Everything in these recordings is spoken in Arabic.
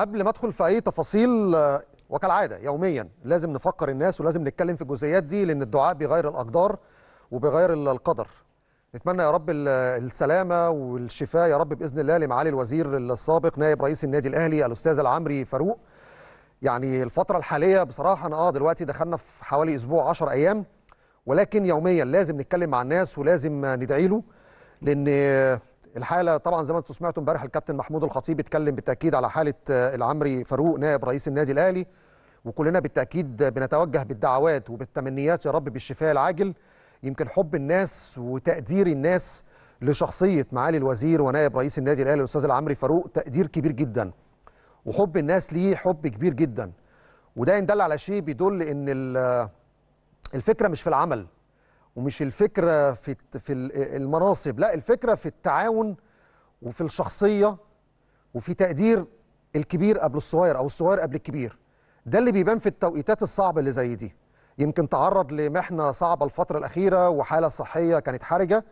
قبل ما ادخل في اي تفاصيل آه، وكالعاده يوميا لازم نفكر الناس ولازم نتكلم في الجزئيات دي لان الدعاء بيغير الاقدار وبيغير القدر نتمنى يا رب السلامه والشفاء يا رب باذن الله لمعالي الوزير السابق نائب رئيس النادي الاهلي الاستاذ العمري فاروق يعني الفتره الحاليه بصراحه انا اه دلوقتي دخلنا في حوالي اسبوع 10 ايام ولكن يوميا لازم نتكلم مع الناس ولازم ندعي له لان الحاله طبعا زي ما انتم سمعتوا امبارح الكابتن محمود الخطيب اتكلم بالتاكيد على حاله آه، العمري فاروق نائب رئيس النادي الاهلي وكلنا بالتاكيد بنتوجه بالدعوات وبالتمنيات يا رب بالشفاء العاجل يمكن حب الناس وتقدير الناس لشخصيه معالي الوزير ونائب رئيس النادي الاهلي الاستاذ العمري فاروق تقدير كبير جدا وحب الناس ليه حب كبير جدا وده يدل على شيء بيدل ان آه، الفكره مش في العمل ومش الفكره في في المناصب لا الفكره في التعاون وفي الشخصيه وفي تقدير الكبير قبل الصغير او الصغير قبل الكبير ده اللي بيبان في التوقيتات الصعبه اللي زي دي يمكن تعرض لمحنه صعبه الفتره الاخيره وحاله صحيه كانت حرجه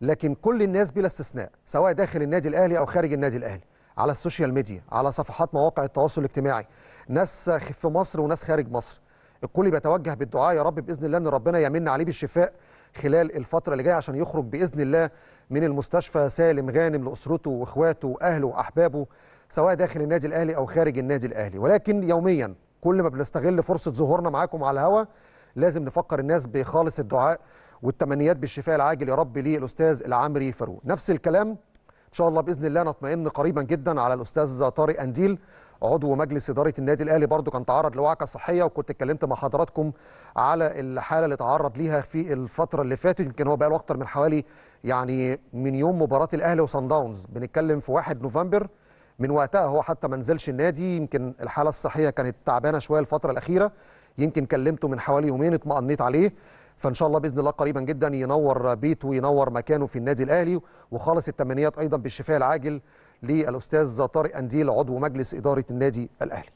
لكن كل الناس بلا استثناء سواء داخل النادي الاهلي او خارج النادي الاهلي على السوشيال ميديا على صفحات مواقع التواصل الاجتماعي ناس في مصر وناس خارج مصر الكل بيتوجه بالدعاء يا رب باذن الله ان ربنا يمن عليه بالشفاء خلال الفتره اللي جايه عشان يخرج باذن الله من المستشفى سالم غانم لاسرته واخواته واهله واحبابه سواء داخل النادي الاهلي او خارج النادي الاهلي ولكن يوميا كل ما بنستغل فرصه ظهورنا معاكم على الهوا لازم نفكر الناس بخالص الدعاء والتمنيات بالشفاء العاجل يا رب للاستاذ العمري فاروق نفس الكلام ان شاء الله باذن الله نطمئن قريبا جدا على الاستاذ طارق انديل عضو مجلس اداره النادي الاهلي برضو كان تعرض لوعكه صحيه وكنت اتكلمت مع حضراتكم على الحاله اللي تعرض ليها في الفتره اللي فاتت يمكن هو بقى له اكتر من حوالي يعني من يوم مباراه الاهلي وصن داونز بنتكلم في 1 نوفمبر من وقتها هو حتى ما نزلش النادي يمكن الحاله الصحيه كانت تعبانه شويه الفتره الاخيره يمكن كلمته من حوالي يومين اطمأنيت عليه فان شاء الله باذن الله قريبا جدا ينور بيته وينور مكانه في النادي الاهلي وخالص التمنيات ايضا بالشفاء العاجل للاستاذ طارق انديل عضو مجلس اداره النادي الاهلي